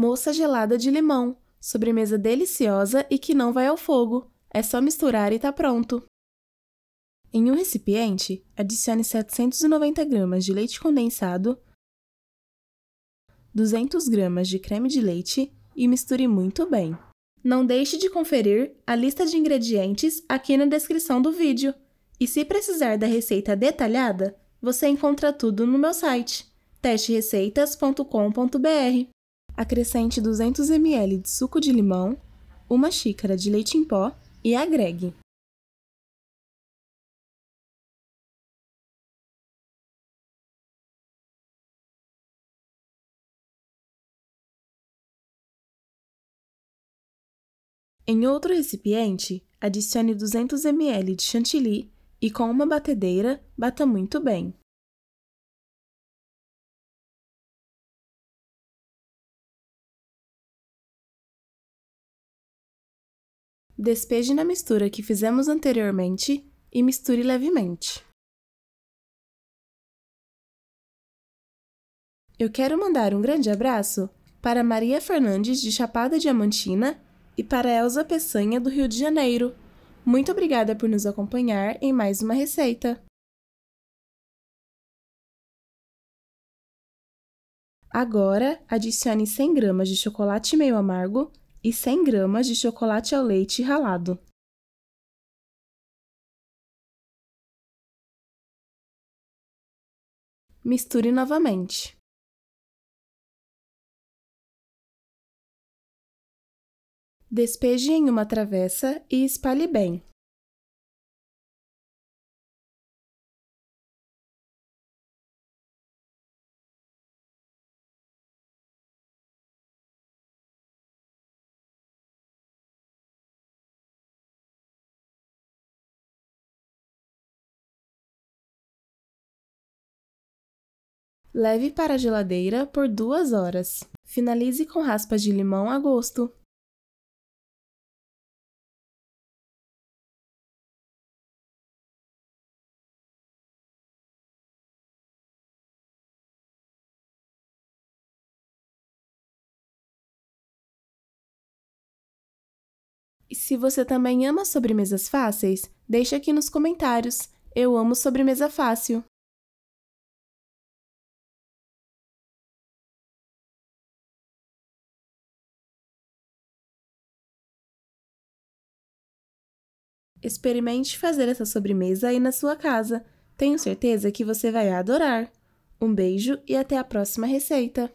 Moça gelada de limão. Sobremesa deliciosa e que não vai ao fogo. É só misturar e tá pronto. Em um recipiente, adicione 790 gramas de leite condensado, 200 gramas de creme de leite e misture muito bem. Não deixe de conferir a lista de ingredientes aqui na descrição do vídeo. E se precisar da receita detalhada, você encontra tudo no meu site testereceitas.com.br acrescente 200 ml de suco de limão, uma xícara de leite em pó e agregue. Em outro recipiente, adicione 200 ml de chantilly e com uma batedeira, bata muito bem. Despeje na mistura que fizemos anteriormente e misture levemente. Eu quero mandar um grande abraço para Maria Fernandes de Chapada Diamantina e para Elza Peçanha do Rio de Janeiro. Muito obrigada por nos acompanhar em mais uma receita. Agora, adicione 100 gramas de chocolate meio amargo e 100 gramas de chocolate ao leite ralado. Misture novamente. Despeje em uma travessa e espalhe bem. Leve para a geladeira por duas horas. Finalize com raspas de limão a gosto. E se você também ama sobremesas fáceis, deixa aqui nos comentários. Eu amo sobremesa fácil. Experimente fazer essa sobremesa aí na sua casa. Tenho certeza que você vai adorar. Um beijo e até a próxima receita!